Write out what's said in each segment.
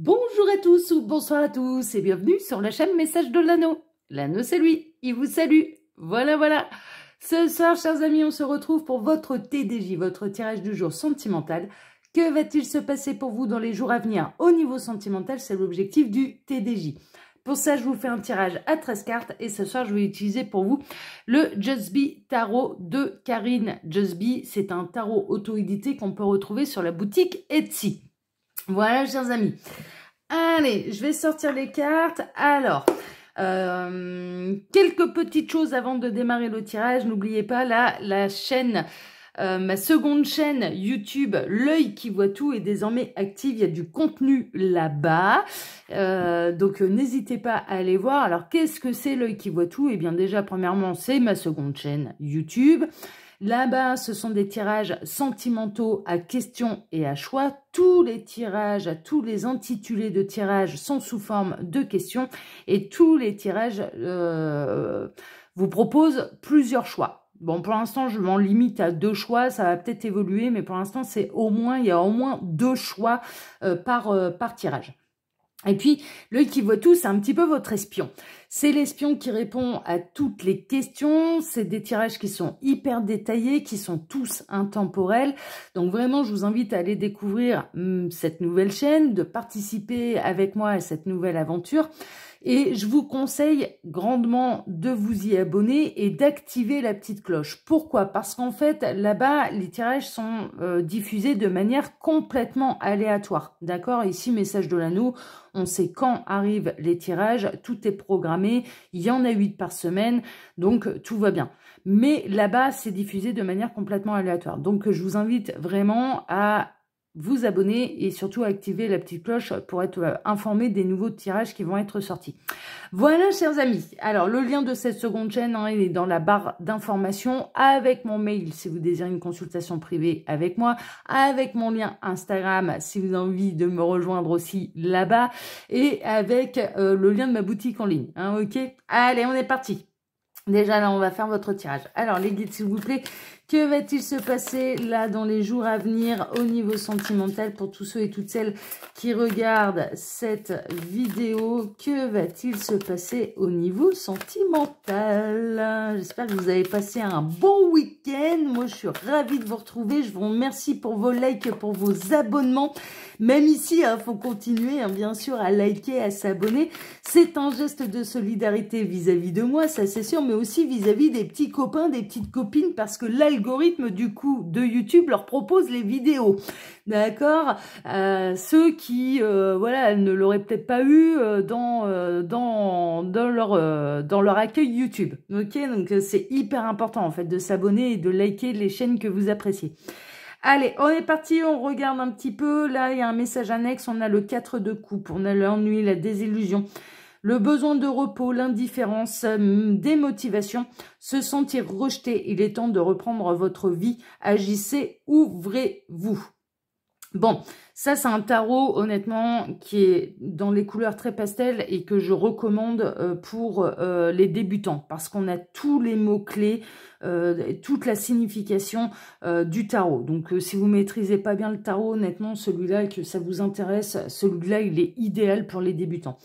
Bonjour à tous ou bonsoir à tous et bienvenue sur la chaîne Message de l'anneau. L'anneau c'est lui, il vous salue. Voilà voilà. Ce soir chers amis, on se retrouve pour votre TDJ, votre tirage du jour sentimental. Que va-t-il se passer pour vous dans les jours à venir au niveau sentimental C'est l'objectif du TDJ. Pour ça, je vous fais un tirage à 13 cartes et ce soir, je vais utiliser pour vous le Just Tarot de Karine. Just c'est un tarot auto-édité qu'on peut retrouver sur la boutique Etsy. Voilà, chers amis. Allez, je vais sortir les cartes. Alors, euh, quelques petites choses avant de démarrer le tirage. N'oubliez pas, là, la chaîne... Euh, ma seconde chaîne YouTube, L'œil qui voit tout, est désormais active. Il y a du contenu là-bas. Euh, donc, n'hésitez pas à aller voir. Alors, qu'est-ce que c'est L'œil qui voit tout Eh bien, déjà, premièrement, c'est ma seconde chaîne YouTube. Là-bas, ce sont des tirages sentimentaux à questions et à choix. Tous les tirages, tous les intitulés de tirages sont sous forme de questions et tous les tirages euh, vous proposent plusieurs choix. Bon, pour l'instant, je m'en limite à deux choix. Ça va peut-être évoluer, mais pour l'instant, c'est au moins, il y a au moins deux choix euh, par, euh, par tirage. Et puis, l'œil qui voit tout, c'est un petit peu votre espion. C'est l'espion qui répond à toutes les questions. C'est des tirages qui sont hyper détaillés, qui sont tous intemporels. Donc vraiment, je vous invite à aller découvrir hum, cette nouvelle chaîne, de participer avec moi à cette nouvelle aventure. Et je vous conseille grandement de vous y abonner et d'activer la petite cloche. Pourquoi Parce qu'en fait, là-bas, les tirages sont euh, diffusés de manière complètement aléatoire. D'accord Ici, message de l'anneau, on sait quand arrivent les tirages, tout est programmé, il y en a 8 par semaine, donc tout va bien. Mais là-bas, c'est diffusé de manière complètement aléatoire. Donc, je vous invite vraiment à vous abonner et surtout activer la petite cloche pour être euh, informé des nouveaux tirages qui vont être sortis. Voilà, chers amis. Alors, le lien de cette seconde chaîne, hein, il est dans la barre d'information avec mon mail si vous désirez une consultation privée avec moi, avec mon lien Instagram si vous avez envie de me rejoindre aussi là-bas et avec euh, le lien de ma boutique en ligne. Hein, ok Allez, on est parti. Déjà, là, on va faire votre tirage. Alors, les guides, s'il vous plaît, que va-t-il se passer là dans les jours à venir au niveau sentimental pour tous ceux et toutes celles qui regardent cette vidéo Que va-t-il se passer au niveau sentimental J'espère que vous avez passé un bon week-end. Moi, je suis ravie de vous retrouver. Je vous remercie pour vos likes, pour vos abonnements. Même ici, il hein, faut continuer hein, bien sûr à liker, à s'abonner. C'est un geste de solidarité vis-à-vis de moi, ça c'est sûr, mais aussi vis à -vis des petits copains, des petites copines, parce que là, algorithme du coup de YouTube leur propose les vidéos. D'accord euh, Ceux qui euh, voilà, ne l'auraient peut-être pas eu euh, dans, dans, dans, leur, dans leur accueil YouTube. Ok Donc c'est hyper important en fait de s'abonner et de liker les chaînes que vous appréciez. Allez, on est parti, on regarde un petit peu. Là, il y a un message annexe. On a le 4 de coupe, on a l'ennui, la désillusion le besoin de repos, l'indifférence, hum, démotivation, se sentir rejeté. Il est temps de reprendre votre vie. Agissez, ouvrez-vous. Bon, ça c'est un tarot honnêtement qui est dans les couleurs très pastel et que je recommande euh, pour euh, les débutants parce qu'on a tous les mots-clés, euh, toute la signification du tarot. Donc si vous maîtrisez pas bien le tarot, honnêtement celui-là et que ça vous intéresse, celui-là il est idéal pour les débutants.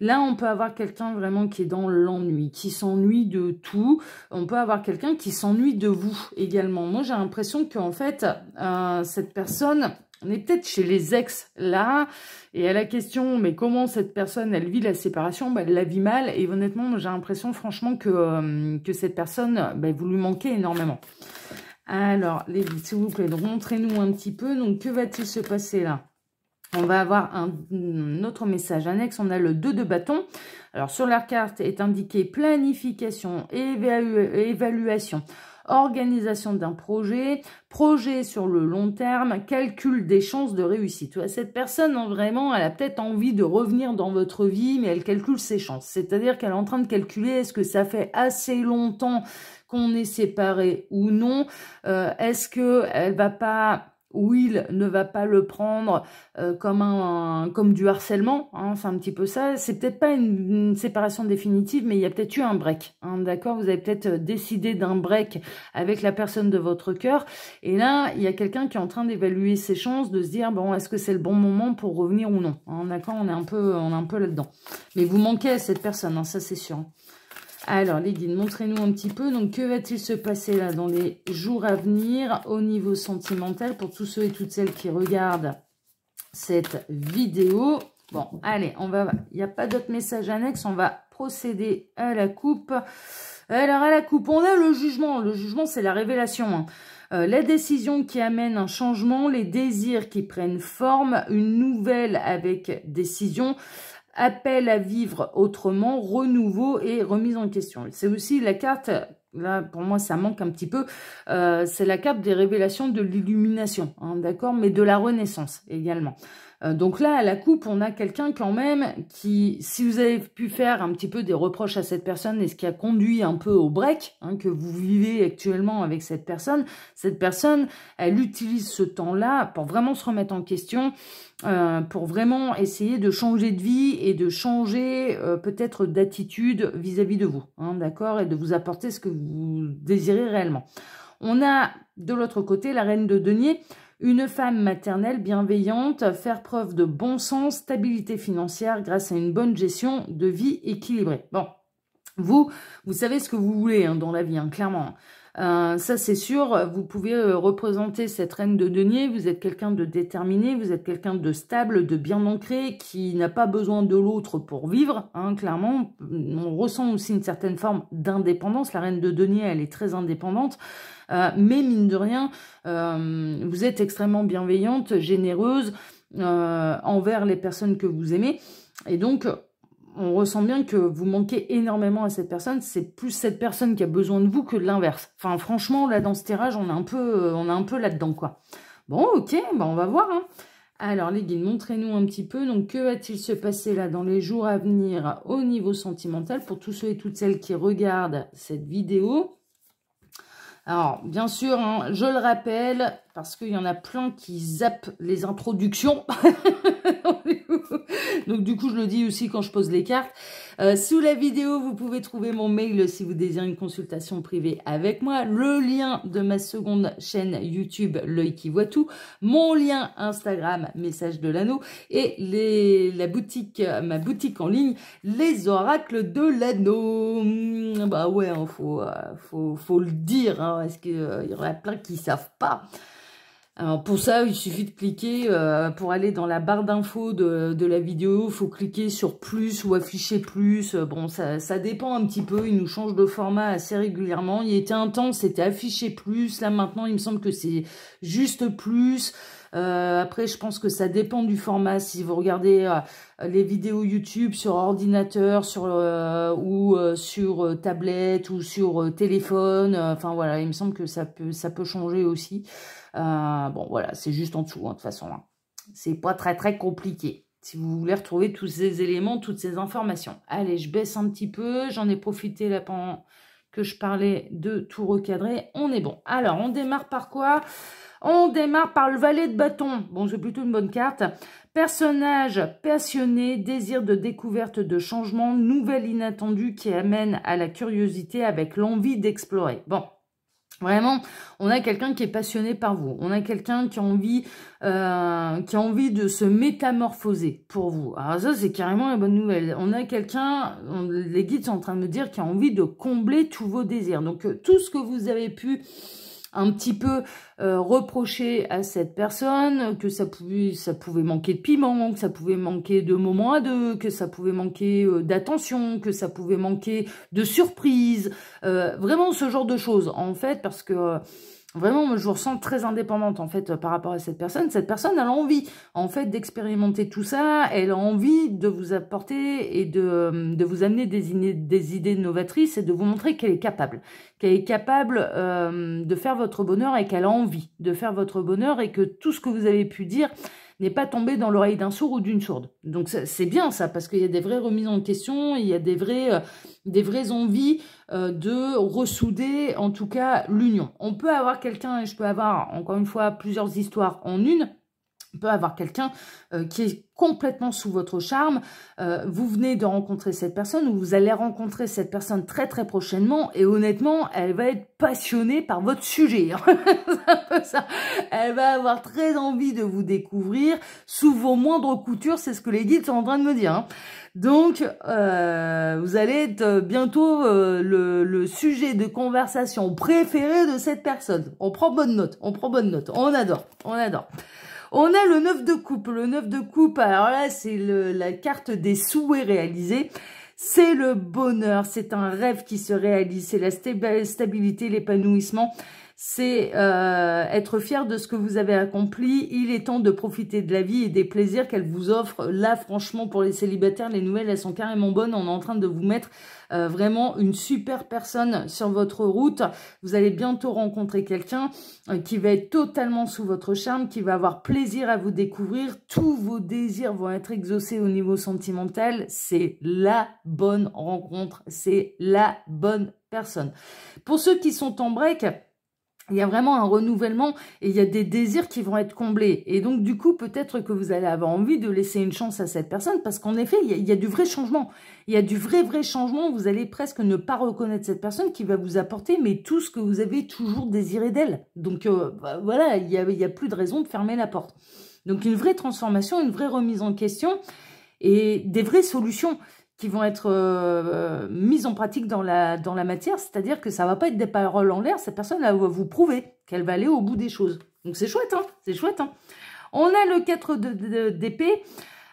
Là, on peut avoir quelqu'un vraiment qui est dans l'ennui, qui s'ennuie de tout. On peut avoir quelqu'un qui s'ennuie de vous également. Moi, j'ai l'impression qu'en fait, euh, cette personne... On est peut-être chez les ex là, et à la question, mais comment cette personne, elle vit la séparation bah, Elle la vit mal, et honnêtement, j'ai l'impression franchement que, euh, que cette personne, bah, vous lui manquez énormément. Alors, s'il vous plaît, montrez nous un petit peu. Donc, que va-t-il se passer là on va avoir un, autre message annexe. On a le 2 de bâton. Alors, sur la carte est indiqué planification, évaluation, organisation d'un projet, projet sur le long terme, calcul des chances de réussite. Cette personne, vraiment, elle a peut-être envie de revenir dans votre vie, mais elle calcule ses chances. C'est-à-dire qu'elle est en train de calculer est-ce que ça fait assez longtemps qu'on est séparés ou non. Euh, est-ce que elle va pas il ne va pas le prendre euh, comme, un, comme du harcèlement. Hein, c'est un petit peu ça. C'est peut-être pas une, séparation définitive, mais il y a peut-être eu un break. Hein, d'accord Vous avez peut-être euh, décidé d'un break avec la personne de votre cœur. Et là, il y a quelqu'un qui est en train d'évaluer ses chances, de se dire, bon, est-ce que c'est le bon moment pour revenir ou non hein, D'accord On est un peu, on est un peu là-dedans. Mais vous manquez à cette personne, ça c'est sûr. Alors, Lydine, montrez-nous un petit peu. Donc, que va-t-il se passer là dans les jours à venir au niveau sentimental pour tous ceux et toutes celles qui regardent cette vidéo Bon, allez, on va. Il n'y a pas d'autres messages annexes. On va procéder à la coupe. Alors, à la coupe, on a le jugement. Le jugement, c'est la révélation. Hein. Euh, la décision qui amène un changement, les désirs qui prennent forme, une nouvelle avec décision appel à vivre autrement, renouveau et remise en question. C'est aussi la carte, là pour moi ça manque un petit peu, euh, c'est la carte des révélations de l'illumination, hein, d'accord, mais de la renaissance également. Euh, donc là, à la coupe, on a quelqu'un quand même qui, si vous avez pu faire un petit peu des reproches à cette personne et ce qui a conduit un peu au break hein, que vous vivez actuellement avec cette personne, cette personne, elle utilise ce temps-là pour vraiment se remettre en question, euh, pour vraiment essayer de changer de vie et de changer euh, peut-être d'attitude vis-à-vis de vous, hein, d'accord, et de vous apporter ce que vous désirez réellement. On a de l'autre côté la reine de denier une femme maternelle, bienveillante, faire preuve de bon sens, stabilité financière grâce à une bonne gestion de vie équilibrée. Bon, vous, vous savez ce que vous voulez hein, dans la vie, hein, clairement. Euh, ça, c'est sûr, vous pouvez euh, représenter cette reine de denier. Vous êtes quelqu'un de déterminé, vous êtes quelqu'un de stable, de bien ancré, qui n'a pas besoin de l'autre pour vivre. Hein, clairement, on ressent aussi une certaine forme d'indépendance. La reine de denier, elle est très indépendante. Euh, mais mine de rien, euh, vous êtes extrêmement bienveillante, généreuse euh, envers les personnes que vous aimez. Et donc, on ressent bien que vous manquez énormément à cette personne. C'est plus cette personne qui a besoin de vous que de l'inverse. Enfin, franchement, là, dans ce tirage, on est un peu, on peu là-dedans, quoi. Bon, ok, bah, on va voir. Hein. Alors, les guides, montrez-nous un petit peu. Donc, que va-t-il se passer là dans les jours à venir au niveau sentimental pour tous ceux et toutes celles qui regardent cette vidéo alors, bien sûr, hein, je le rappelle, parce qu'il y en a plein qui zappent les introductions. Donc du coup, je le dis aussi quand je pose les cartes. Euh, sous la vidéo, vous pouvez trouver mon mail si vous désirez une consultation privée avec moi. Le lien de ma seconde chaîne YouTube, L'œil qui voit tout. Mon lien Instagram, Message de l'anneau. Et la boutique, ma boutique en ligne, Les oracles de l'anneau. Hmm, bah ouais, il hein, euh, faut, le dire. parce hein. qu'il y en a plein qui savent pas. Alors pour ça, il suffit de cliquer, euh, pour aller dans la barre d'infos de, de, la vidéo, il faut cliquer sur « plus » ou « afficher plus euh, ». Bon, ça, ça, dépend un petit peu, il nous change de format assez régulièrement. Il y était un temps, c'était « afficher plus », là maintenant, il me semble que c'est juste « plus ». Euh, après, je pense que ça dépend du format. Si vous regardez euh, les vidéos YouTube sur ordinateur sur euh, ou sur tablette ou sur téléphone, enfin voilà, il me semble que ça peut, ça peut changer aussi. bon, voilà, c'est juste en dessous, hein, de toute façon. Hein. C'est pas très, très compliqué si vous voulez retrouver tous ces éléments, toutes ces informations. Allez, je baisse un petit peu. J'en ai profité là pendant que je parlais de tout recadrer. On est bon. Alors, on démarre par quoi on démarre par le valet de bâton. Bon, c'est plutôt une bonne carte. Personnage passionné, désir de découverte, de changement, nouvelle inattendue qui amène à la curiosité avec l'envie d'explorer. Bon, Vraiment, on a quelqu'un qui est passionné par vous. On a quelqu'un qui a envie, euh, qui a envie de se métamorphoser pour vous. Alors ça, c'est carrément la bonne nouvelle. On a quelqu'un, les guides sont en train de me dire, qui a envie de combler tous vos désirs. Donc euh, tout ce que vous avez pu un petit peu euh, reprocher à cette personne que ça pouvait, ça pouvait manquer de piment, que ça pouvait manquer de moments à deux, que ça pouvait manquer euh, d'attention, que ça pouvait manquer de surprise, euh, vraiment ce genre de choses en fait parce que Vraiment, je me ressens très indépendante, en fait, euh, par rapport à cette personne. Cette personne, a envie, en fait, d'expérimenter tout ça. Elle a envie de vous apporter et de, euh, de vous amener des, idées, novatrices et de vous montrer qu'elle est capable. Qu'elle est capable euh, de faire votre bonheur et qu'elle a envie de faire votre bonheur et que tout ce que vous avez pu dire n'est pas tombé dans l'oreille d'un sourd ou d'une sourde. Donc c'est bien ça, parce qu'il y a des vraies remises en question, il y a des vraies, euh, des vraies envies euh, de ressouder en tout cas l'union. On peut avoir quelqu'un, et je peux avoir encore une fois plusieurs histoires en une, on peut avoir quelqu'un euh, qui est complètement sous votre charme. Euh, vous venez de rencontrer cette personne ou vous allez rencontrer cette personne très très prochainement et honnêtement, elle va être passionnée par votre sujet. Hein. Elle va avoir très envie de vous découvrir sous vos moindres coutures, c'est ce que les guides sont en train de me dire. Hein. Donc, euh, vous allez être bientôt le, le sujet de conversation préféré de cette personne. On prend bonne note, on prend bonne note, on adore, on adore. On a le 9 de coupe. Le 9 de coupe, alors là, c'est la carte des souhaits réalisés. C'est le bonheur, c'est un rêve qui se réalise, c'est la stabilité, l'épanouissement, c'est euh, être fier de ce que vous avez accompli. Il est temps de profiter de la vie et des plaisirs qu'elle vous offre. Là, franchement, pour les célibataires, les nouvelles, elles sont carrément bonnes. On est en train de vous mettre euh, vraiment une super personne sur votre route. Vous allez bientôt rencontrer quelqu'un euh, qui va être totalement sous votre charme, qui va avoir plaisir à vous découvrir. Tous vos désirs vont être exaucés au niveau sentimental. C'est la bonne rencontre, c'est la bonne personne. Pour ceux qui sont en break, il y a vraiment un renouvellement et il y a des désirs qui vont être comblés. Et donc, du coup, peut-être que vous allez avoir envie de laisser une chance à cette personne parce qu'en effet, il y, a, du vrai changement. Il y a du vrai, vrai changement. Vous allez presque ne pas reconnaître cette personne qui va vous apporter mais tout ce que vous avez toujours désiré d'elle. Donc, euh, bah, voilà, il n'y a plus de raison de fermer la porte. Donc, une vraie transformation, une vraie remise en question et des vraies solutions qui vont être euh, euh, mises en pratique dans la, dans la matière, c'est-à-dire que ça va pas être des paroles en l'air, cette personne là va vous prouver qu'elle va aller au bout des choses. Donc c'est chouette, hein c'est chouette. Hein On a le 4 d'épée,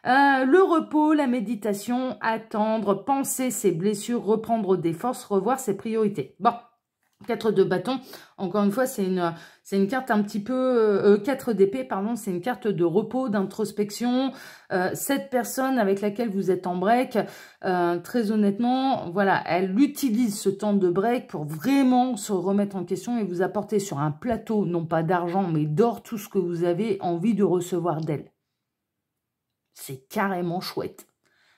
euh, le repos, la méditation, attendre, penser ses blessures, reprendre des forces, revoir ses priorités. Bon, 4 de bâton, encore une fois, c'est une, une carte un petit peu... 4 euh, euh, d'épée, pardon, c'est une carte de repos, d'introspection. Euh, cette personne avec laquelle vous êtes en break, très honnêtement, voilà, elle utilise ce temps de break pour vraiment se remettre en question et vous apporter sur un plateau, non pas d'argent, mais d'or, tout ce que vous avez envie de recevoir d'elle. C'est carrément chouette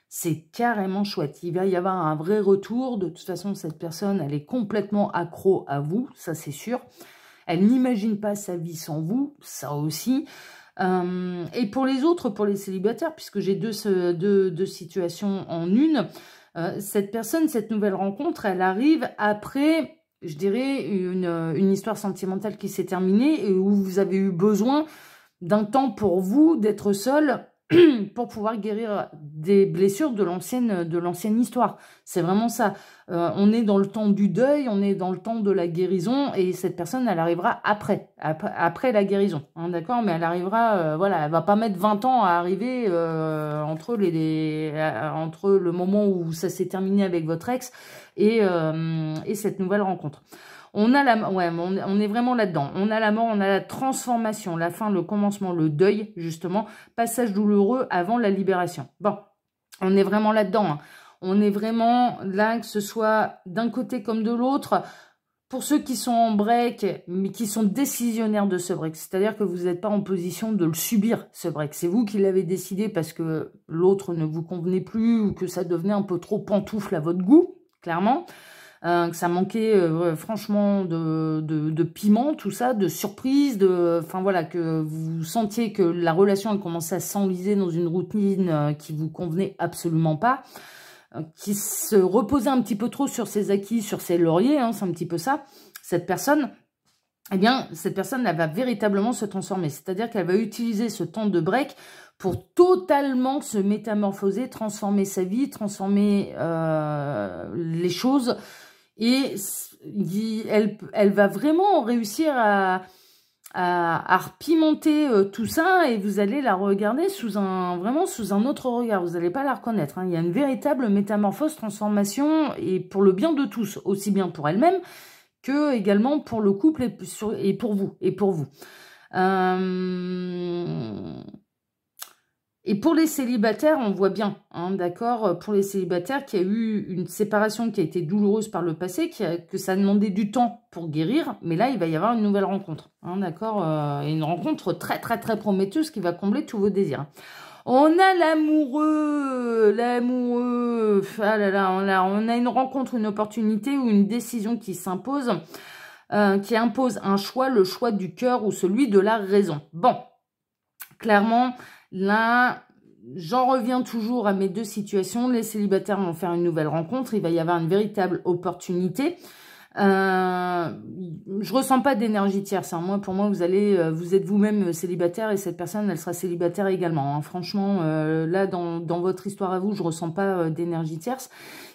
c'est carrément chouette. Il va y avoir un vrai retour. De toute façon, cette personne, elle est complètement accro à vous, ça c'est sûr. Elle n'imagine pas sa vie sans vous, ça aussi. Euh, et pour les autres, pour les célibataires, puisque j'ai deux, situations en une, euh, cette personne, cette nouvelle rencontre, elle arrive après, je dirais, une, une histoire sentimentale qui s'est terminée et où vous avez eu besoin d'un temps pour vous, d'être seul, pour pouvoir guérir des blessures de l'ancienne de l'ancienne histoire. C'est vraiment ça. Euh, on est dans le temps du deuil, on est dans le temps de la guérison, et cette personne, elle arrivera après, après, la guérison, hein, d'accord Mais elle arrivera, euh, voilà, elle va pas mettre 20 ans à arriver euh, entre les, entre le moment où ça s'est terminé avec votre ex et, et cette nouvelle rencontre. On a la, on, est vraiment là-dedans. On a la mort, on a la transformation, la fin, le commencement, le deuil, justement, passage douloureux avant la libération. Bon, on est vraiment là-dedans. Hein. On est vraiment là, que ce soit d'un côté comme de l'autre. Pour ceux qui sont en break, mais qui sont décisionnaires de ce break, c'est-à-dire que vous n'êtes pas en position de le subir, ce break. C'est vous qui l'avez décidé parce que l'autre ne vous convenait plus ou que ça devenait un peu trop pantoufle à votre goût, clairement. Euh, que ça manquait euh, franchement de, de, piment, tout ça, de surprise, de, enfin voilà, que vous sentiez que la relation elle commençait à s'enliser dans une routine euh, qui vous convenait absolument pas, qui se reposait un petit peu trop sur ses acquis, sur ses lauriers, hein, c'est un petit peu ça, cette personne, eh bien, cette personne, elle va véritablement se transformer. C'est-à-dire qu'elle va utiliser ce temps de break pour totalement se métamorphoser, transformer sa vie, transformer les choses, et elle, elle va vraiment réussir à, à, à repimenter euh, tout ça et vous allez la regarder sous un, vraiment sous un autre regard. Vous n'allez pas la reconnaître. Hein. Il y a une véritable métamorphose, transformation et pour le bien de tous, aussi bien pour elle-même que également pour le couple et, pour vous. Et pour vous. Euh, et pour les célibataires, on voit bien, hein, d'accord euh, Pour les célibataires, qui a eu une séparation qui a été douloureuse par le passé, qui que ça a demandé du temps pour guérir, mais là, il va y avoir une nouvelle rencontre, hein, d'accord euh, Une rencontre très, très, très prometteuse qui va combler tous vos désirs. On a l'amoureux, l'amoureux, ah là là, on a, une rencontre, une opportunité ou une décision qui s'impose, euh, qui impose un choix, le choix du cœur ou celui de la raison. Bon, clairement, Là, j'en reviens toujours à mes deux situations. Les célibataires vont faire une nouvelle rencontre. Il va y avoir une véritable opportunité je euh, je ressens pas d'énergie tierce. Hein. Moi, pour moi, vous allez, euh, vous êtes vous-même euh, célibataire et cette personne, elle sera célibataire également. Hein. Franchement, là, dans, dans, votre histoire à vous, je ressens pas d'énergie tierce.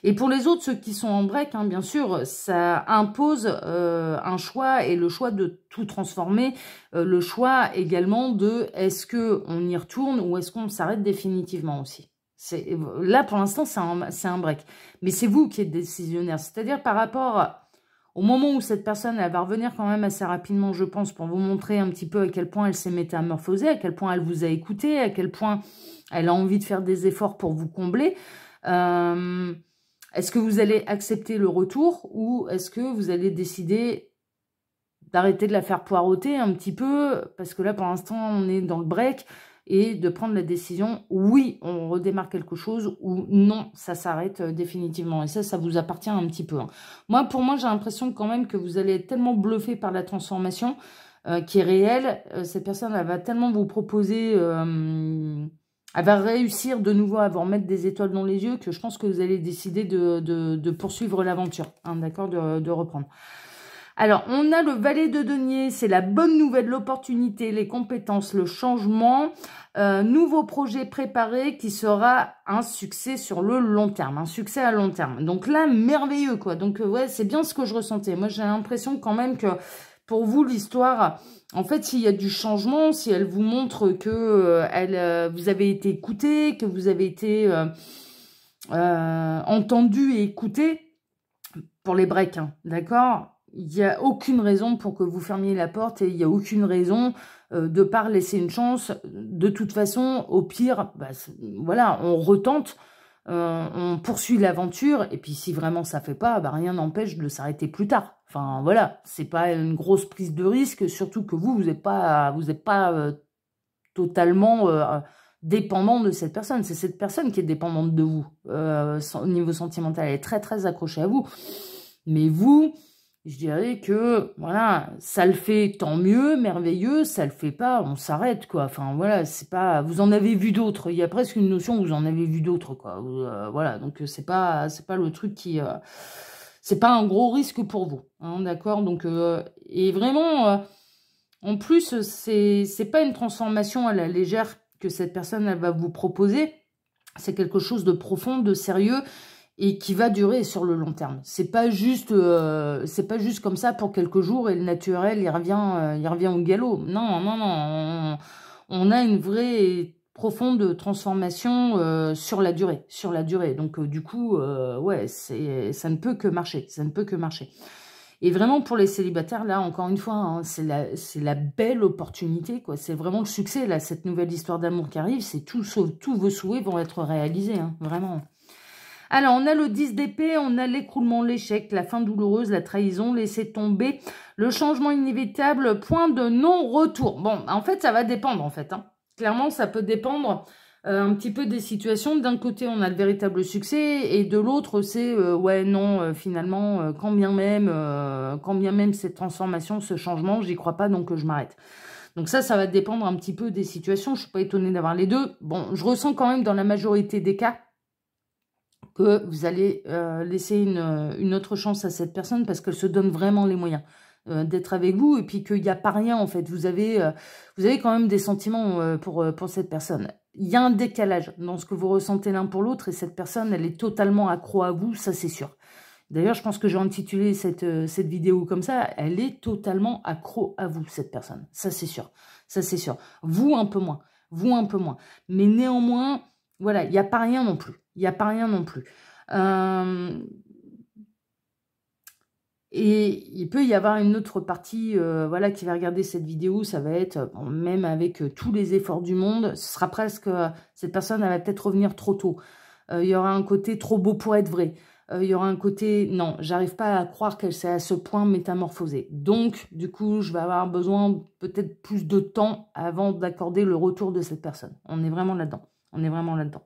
Et pour les autres, ceux qui sont en break, hein, bien sûr, ça impose un choix et le choix de tout transformer, le choix également de est-ce que on y retourne ou est-ce qu'on s'arrête définitivement aussi. Là, pour l'instant, c'est un, un break. Mais c'est vous qui êtes décisionnaire. C'est-à-dire par rapport au moment où cette personne, elle va revenir quand même assez rapidement, je pense, pour vous montrer un petit peu à quel point elle s'est métamorphosée, à quel point elle vous a écouté, à quel point elle a envie de faire des efforts pour vous combler. Euh, est-ce que vous allez accepter le retour ou est-ce que vous allez décider d'arrêter de la faire poireauter un petit peu Parce que là, pour l'instant, on est dans le break et de prendre la décision, oui, on redémarre quelque chose ou non, ça s'arrête euh, définitivement. Et ça, ça vous appartient un petit peu. Hein. Moi, pour moi, j'ai l'impression quand même que vous allez être tellement bluffé par la transformation euh, qui est réelle. Euh, cette personne, elle va tellement vous proposer... elle va réussir de nouveau à vous remettre des étoiles dans les yeux que je pense que vous allez décider de, poursuivre l'aventure, hein, d'accord, de reprendre. Alors, on a le valet de denier, c'est la bonne nouvelle, l'opportunité, les compétences, le changement. Euh, nouveau projet préparé qui sera un succès sur le long terme, un succès à long terme. Donc là, merveilleux, quoi. Donc, euh, ouais, c'est bien ce que je ressentais. Moi, j'ai l'impression quand même que pour vous, l'histoire, en fait, s'il y a du changement, si elle vous montre que euh, elle, euh, vous avez été écouté, que vous avez été entendu et écouté, pour les breaks, hein, d'accord il n'y a aucune raison pour que vous fermiez la porte et il n'y a aucune raison euh, de pas laisser une chance. De toute façon, au pire, bah, voilà, on retente, euh, on poursuit l'aventure et puis si vraiment ça fait pas, bah, rien n'empêche de s'arrêter plus tard. Enfin voilà, c'est pas une grosse prise de risque, surtout que vous, vous n'êtes pas, vous êtes pas euh, totalement dépendant de cette personne. C'est cette personne qui est dépendante de vous. au niveau sentimental, elle est très très accrochée à vous. Mais vous, je dirais que voilà, ça le fait tant mieux, merveilleux, ça le fait pas, on s'arrête quoi. Enfin voilà, c'est pas vous en avez vu d'autres, il y a presque une notion vous en avez vu d'autres quoi. Euh, voilà, donc euh, c'est pas c'est pas le truc qui euh, c'est pas un gros risque pour vous. Hein, d'accord Donc et vraiment en plus c'est c'est pas une transformation à la légère que cette personne elle va vous proposer. C'est quelque chose de profond, de sérieux et qui va durer sur le long terme. C'est pas juste, euh, c'est pas juste comme ça pour quelques jours et le naturel il revient, euh, il revient au galop. Non, non, non. On, a une vraie profonde transformation euh, sur la durée, sur la durée. Donc du coup, ouais, ça ne peut que marcher, ça ne peut que marcher. Et vraiment pour les célibataires, là encore une fois, hein, c'est la, belle opportunité, quoi. C'est vraiment le succès là, cette nouvelle histoire d'amour qui arrive. C'est tout, tous vos souhaits vont être réalisés, hein, vraiment. Alors, on a le 10 d'épée, on a l'écroulement, l'échec, la fin douloureuse, la trahison, laisser tomber, le changement inévitable, point de non-retour. Bon, en fait, ça va dépendre, en fait. Hein. Clairement, ça peut dépendre euh, un petit peu des situations. D'un côté, on a le véritable succès, et de l'autre, c'est euh, ouais, non, euh, finalement, quand bien même, quand bien même cette transformation, ce changement, j'y crois pas, donc je m'arrête. Donc ça, ça va dépendre un petit peu des situations. Je suis pas étonnée d'avoir les deux. Bon, je ressens quand même dans la majorité des cas que vous allez euh, laisser euh, une, autre chance à cette personne parce qu'elle se donne vraiment les moyens euh, d'être avec vous et puis qu'il n'y a pas rien en fait. Vous avez, vous avez quand même des sentiments pour, pour cette personne. Il y a un décalage dans ce que vous ressentez l'un pour l'autre et cette personne, elle est totalement accro à vous, ça c'est sûr. D'ailleurs, je pense que j'ai intitulé cette, cette vidéo comme ça. Elle est totalement accro à vous, cette personne. Ça, c'est sûr. Ça, c'est sûr. Vous, un peu moins. Vous, un peu moins. Mais néanmoins, voilà, mmh. il n'y a pas rien non plus. Il n'y a pas rien non plus. Euh, et il peut y avoir une autre partie euh, voilà, qui va regarder cette vidéo, ça va être, même avec euh, tous les efforts du monde, ce sera presque, cette personne elle va peut-être revenir trop tôt. Il y aura un côté trop beau pour être vrai. Il y aura un côté, non, j'arrive pas à croire qu'elle s'est à ce point métamorphosée. Donc, du coup, je vais avoir besoin peut-être plus de temps avant d'accorder le retour de cette personne. On est vraiment là-dedans. On est vraiment là-dedans.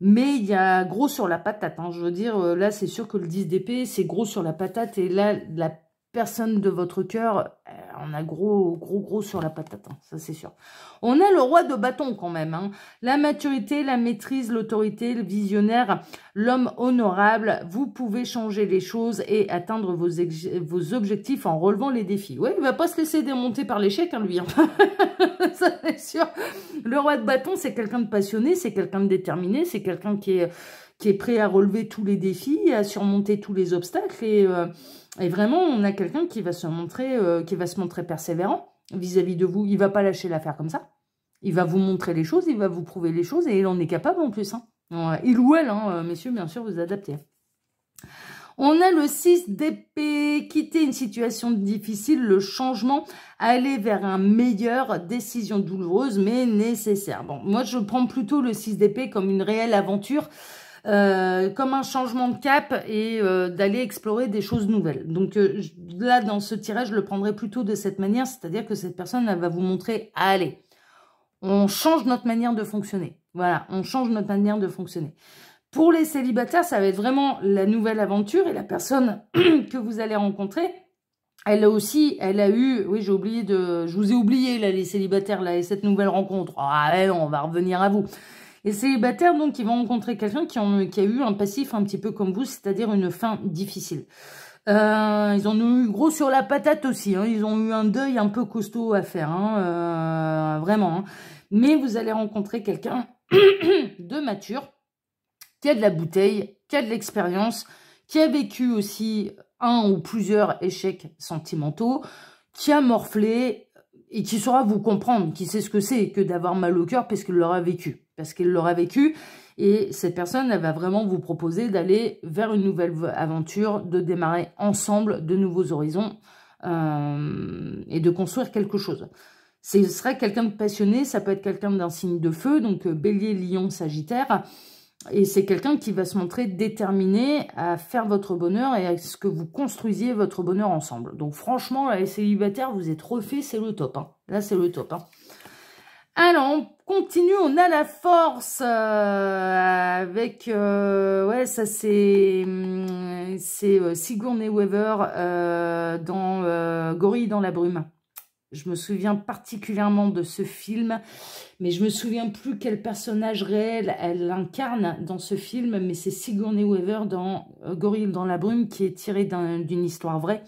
Mais il y a gros sur la patate. Hein. Je veux dire, euh, là, c'est sûr que le 10 d'épée, c'est gros sur la patate. Et là, la personne de votre cœur, on euh, a gros, gros, gros sur la patate, hein, ça c'est sûr. On a le roi de bâton quand même. Hein. La maturité, la maîtrise, l'autorité, le visionnaire, l'homme honorable. Vous pouvez changer les choses et atteindre vos, objectifs en relevant les défis. Oui, il va pas se laisser démonter par l'échec, hein, lui. Hein. ça c'est sûr. Le roi de bâton, c'est quelqu'un de passionné, c'est quelqu'un de déterminé, c'est quelqu'un qui est qui est prêt à relever tous les défis, à surmonter tous les obstacles. Euh, et, vraiment, on a quelqu'un qui va se montrer, euh, qui va se montrer persévérant vis-à-vis de vous. Il va pas lâcher l'affaire comme ça. Il va vous montrer les choses, il va vous prouver les choses, et il en est capable en plus. Hein. il ou elle, hein, euh, messieurs, bien sûr, vous adaptez. On a le 6 d'épée, quitter une situation difficile, le changement, aller vers un meilleur, décision douloureuse mais nécessaire. Bon, moi je prends plutôt le 6 d'épée comme une réelle aventure euh, comme un changement de cap et euh, d'aller explorer des choses nouvelles. Donc euh, là, dans ce tirage, je le prendrai plutôt de cette manière, c'est-à-dire que cette personne, va vous montrer, allez, on change notre manière de fonctionner. Voilà, on change notre manière de fonctionner. Pour les célibataires, ça va être vraiment la nouvelle aventure et la personne que vous allez rencontrer, elle a aussi, elle a eu, oui, j'ai oublié de, je vous ai oublié là les célibataires là et cette nouvelle rencontre. Ah, oh, on va revenir à vous. Et Les célibataires, donc, ils vont rencontrer quelqu'un qui, a eu un passif un petit peu comme vous, c'est-à-dire une fin difficile. Euh, ils ont eu gros sur la patate aussi. Hein. Ils ont eu un deuil un peu costaud à faire, hein. euh, vraiment. Hein. Mais vous allez rencontrer quelqu'un de mature, qui a de la bouteille, qui a de l'expérience, qui a vécu aussi un ou plusieurs échecs sentimentaux, qui a morflé et qui saura vous comprendre, qui sait ce que c'est que d'avoir mal au cœur parce qu'il l'aura vécu parce qu'elle l'aura vécu. Et cette personne, elle va vraiment vous proposer d'aller vers une nouvelle aventure, de démarrer ensemble de nouveaux horizons euh, et de construire quelque chose. Ce serait quelqu'un de passionné, ça peut être quelqu'un d'un signe de feu, donc euh, bélier, lion, sagittaire. Et c'est quelqu'un qui va se montrer déterminé à faire votre bonheur et à ce que vous construisiez votre bonheur ensemble. Donc franchement, la célibataire vous êtes refait, c'est le top. Hein. Là, c'est le top. Hein. Alors, on continue, on a la force euh, avec... Euh, ouais, ça c'est... Hum, c'est euh, Sigourney Weaver dans Gorille dans la brume. Je me souviens particulièrement de ce film, mais je me souviens plus quel personnage réel elle incarne dans ce film, mais c'est Sigourney Weaver dans Gorille dans la brume qui est tiré d'une histoire vraie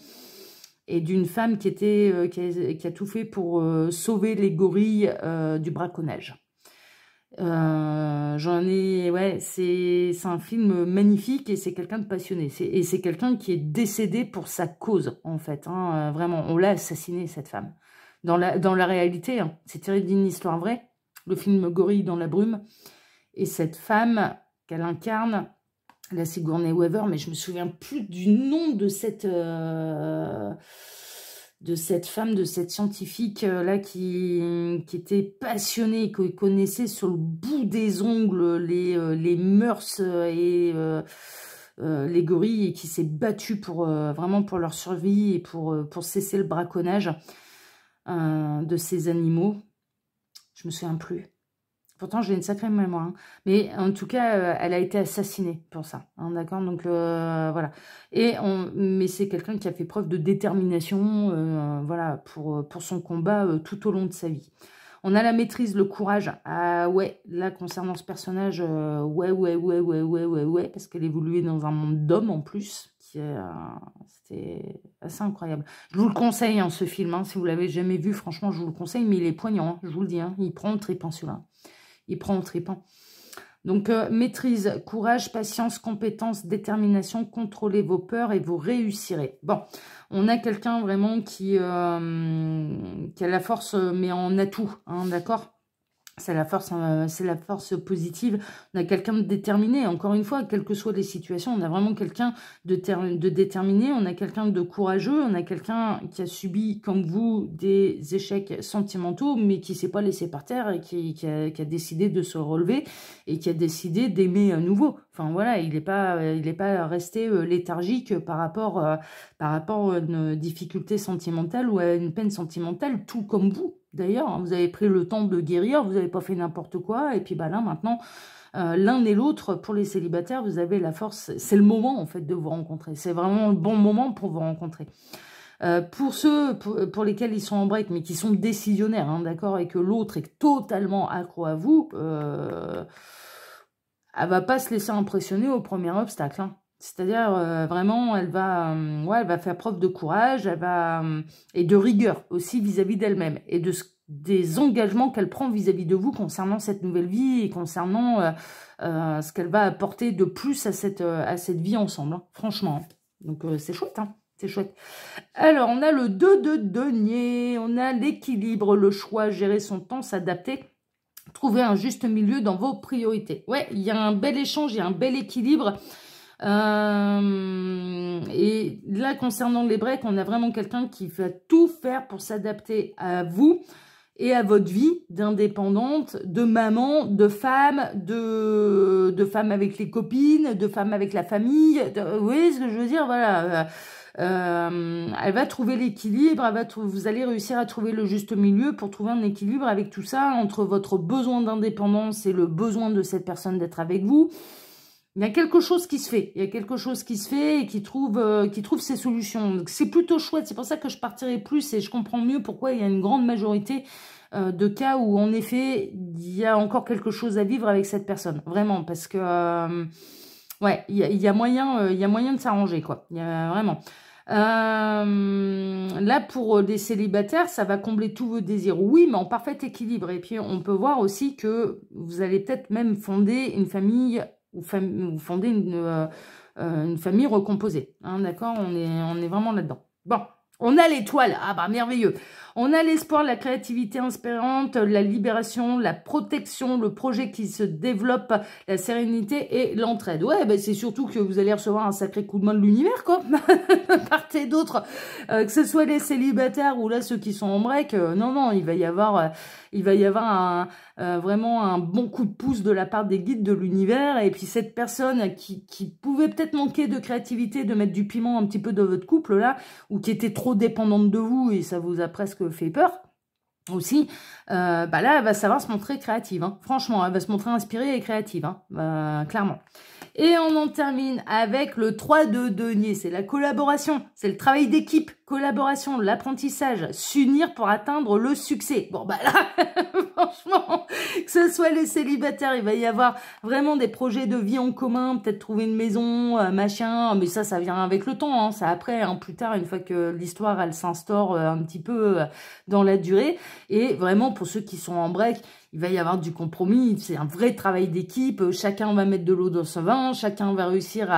et d'une femme qui, était, euh, qui a, tout fait pour euh, sauver les gorilles euh, du braconnage. j'en ai, ouais, c'est un film magnifique et c'est quelqu'un de passionné. Et c'est quelqu'un qui est décédé pour sa cause, en fait. Hein, vraiment, on l'a assassiné, cette femme. Dans la, dans la réalité, hein. c'est tiré d'une histoire vraie, le film Gorille dans la brume. Et cette femme qu'elle incarne, c'est Sigourney Weaver, mais je me souviens plus du nom de cette, euh, de cette femme, de cette scientifique euh, là qui, qui, était passionnée, qui connaissait sur le bout des ongles les, euh, les mœurs et les gorilles et qui s'est battue pour, vraiment pour leur survie et pour, pour cesser le braconnage de ces animaux. Je me souviens plus. Pourtant, j'ai une sacrée mémoire. Hein. Mais en tout cas, euh, elle a été assassinée pour ça. Hein, D'accord Donc, euh, voilà. Et on, mais c'est quelqu'un qui a fait preuve de détermination euh, voilà, pour, pour son combat tout au long de sa vie. On a la maîtrise, le courage. Ah ouais, là, concernant ce personnage, ouais, ouais, ouais, ouais, ouais, ouais, ouais, parce qu'elle évoluait dans un monde d'hommes en plus. C'était assez incroyable. Je vous le conseille, en hein, ce film. Hein. si vous l'avez jamais vu, franchement, je vous le conseille. Mais il est poignant, je vous le dis. il prend le tripant, là il prend au tripant. Donc, euh, maîtrise, courage, patience, compétence, détermination, contrôlez vos peurs et vous réussirez. Bon, on a quelqu'un vraiment qui, euh, qui a la force, euh, mais en atout, hein, d'accord c'est la force, euh, c'est la force positive. On a quelqu'un de déterminé. Encore une fois, quelles que soient les situations, on a vraiment quelqu'un de, déterminé. On a quelqu'un de courageux. On a quelqu'un qui a subi, comme vous, des échecs sentimentaux, mais qui s'est pas laissé par terre et qui, a, décidé de se relever et qui a décidé d'aimer à euh, nouveau. Enfin voilà, il n'est pas, euh, pas resté léthargique par rapport, par rapport à une difficulté sentimentale ou à une peine sentimentale, tout comme vous. D'ailleurs, hein, vous avez pris le temps de guérir, vous n'avez pas fait n'importe quoi. Et puis bah, là, maintenant, euh, l'un et l'autre, pour les célibataires, vous avez la force. C'est le moment, en fait, de vous rencontrer. C'est vraiment le bon moment pour vous rencontrer. Euh, pour ceux pour, lesquels ils sont en break, mais qui sont décisionnaires, hein, d'accord, et que l'autre est totalement accro à vous, elle euh, elle va pas se laisser impressionner au premier obstacle. Hein. C'est-à-dire euh, vraiment, elle va, euh, elle va faire preuve de courage, elle va euh, et de rigueur aussi vis-à-vis d'elle-même et de des engagements qu'elle prend vis-à-vis de vous concernant cette nouvelle vie et concernant ce qu'elle va apporter de plus à cette à cette vie ensemble. Hein, franchement, donc c'est chouette. Hein, c'est chouette. Alors, on a le 2 de denier, on a l'équilibre, le choix, gérer son temps, s'adapter trouver un juste milieu dans vos priorités. Ouais, il y a un bel échange, il y a un bel équilibre. Euh, et là, concernant les breaks, on a vraiment quelqu'un qui va tout faire pour s'adapter à vous et à votre vie d'indépendante, de maman, de femme, de, de femme avec les copines, de femme avec la famille. vous voyez ce que je veux dire Voilà. Euh, elle va trouver l'équilibre, vous allez réussir à trouver le juste milieu pour trouver un équilibre avec tout ça, entre votre besoin d'indépendance et le besoin de cette personne d'être avec vous il y a quelque chose qui se fait. Il y a quelque chose qui se fait et qui trouve, euh, qui trouve ses solutions. C'est plutôt chouette. C'est pour ça que je partirai plus et je comprends mieux pourquoi il y a une grande majorité euh, de cas où, en effet, il y a encore quelque chose à vivre avec cette personne. Vraiment, parce que... Euh, ouais, il y a, moyen, il y a moyen de s'arranger, quoi. Il y a vraiment... là, pour des célibataires, ça va combler tous vos désirs. Oui, mais en parfait équilibre. Et puis, on peut voir aussi que vous allez peut-être même fonder une famille ou, ou fonder une, euh, euh, une famille recomposée. Hein, D'accord on est, on est vraiment là-dedans. Bon, on a l'étoile. Ah bah merveilleux. On a l'espoir, la créativité inspirante, la libération, la protection, le projet qui se développe, la sérénité et l'entraide. Ouais, ben, c'est surtout que vous allez recevoir un sacré coup de main de l'univers, quoi. Partez d'autres, euh, que ce soit les célibataires ou là ceux qui sont en break, euh, non, non, il va y avoir, euh, il va y avoir vraiment un bon coup de pouce de la part des guides de l'univers. Et puis cette personne qui, qui pouvait peut-être manquer de créativité, de mettre du piment un petit peu dans votre couple là, ou qui était trop dépendante de vous et ça vous a presque fait peur, aussi, euh, bah là, elle va savoir se montrer créative. Hein. Franchement, elle va se montrer inspirée et créative, hein, euh, clairement. Et on en termine avec le 3 de denier. C'est la collaboration, c'est le travail d'équipe, collaboration, l'apprentissage, s'unir pour atteindre le succès. Bon, bah là, franchement, que ce soit les célibataires, il va y avoir vraiment des projets de vie en commun, peut-être trouver une maison, euh, machin, mais ça, ça vient avec le temps, hein. ça après, hein, plus tard, une fois que l'histoire, elle s'instaure euh, un petit peu euh, dans la durée. Et vraiment, pour ceux qui sont en break, il va y avoir du compromis, c'est un vrai travail d'équipe, euh, chacun va mettre de l'eau dans son vin, chacun va réussir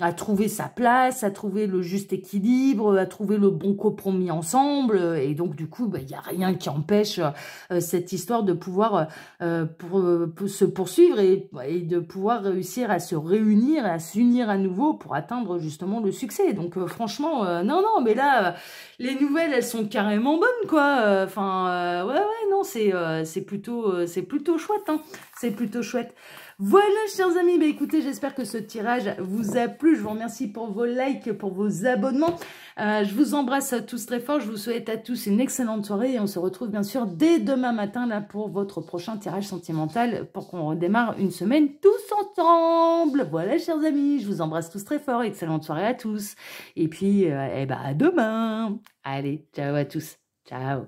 à, trouver sa place, à trouver le juste équilibre, à trouver le bon compromis ensemble, euh, et donc du coup, il bah, n'y a rien qui empêche euh, cette histoire de pouvoir se poursuivre et, de pouvoir réussir à se réunir, à s'unir à nouveau pour atteindre justement le succès. Donc franchement, non, non, mais là, les nouvelles, elles sont carrément bonnes, quoi. Enfin, ouais, ouais euh, c'est plutôt, euh, plutôt chouette. Hein. c'est plutôt chouette. Voilà, chers amis, bah, écoutez, j'espère que ce tirage vous a plu. Je vous remercie pour vos likes, pour vos abonnements. Euh, je vous embrasse tous très fort. Je vous souhaite à tous une excellente soirée. Et on se retrouve bien sûr dès demain matin là pour votre prochain tirage sentimental pour qu'on redémarre une semaine tous ensemble. Voilà, chers amis, je vous embrasse tous très fort. Excellente soirée à tous. Et puis, eh ben, à demain. Allez, ciao à tous. Ciao.